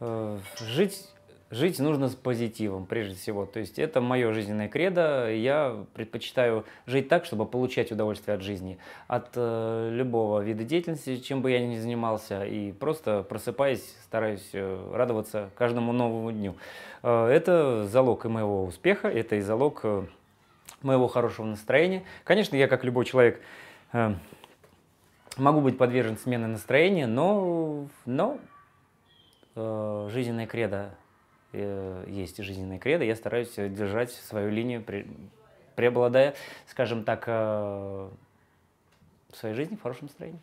Э, жить жить нужно с позитивом, прежде всего. То есть это мое жизненное кредо. Я предпочитаю жить так, чтобы получать удовольствие от жизни, от э, любого вида деятельности, чем бы я ни занимался. И просто просыпаясь, стараюсь э, радоваться каждому новому дню. Э, это залог и моего успеха, это и залог э, моего хорошего настроения. Конечно, я, как любой человек, э, могу быть подвержен смене настроения, но, но э, жизненное кредо э, есть жизненное кредо, я стараюсь держать свою линию, пре преобладая, скажем так, э, в своей жизни в хорошем настроении.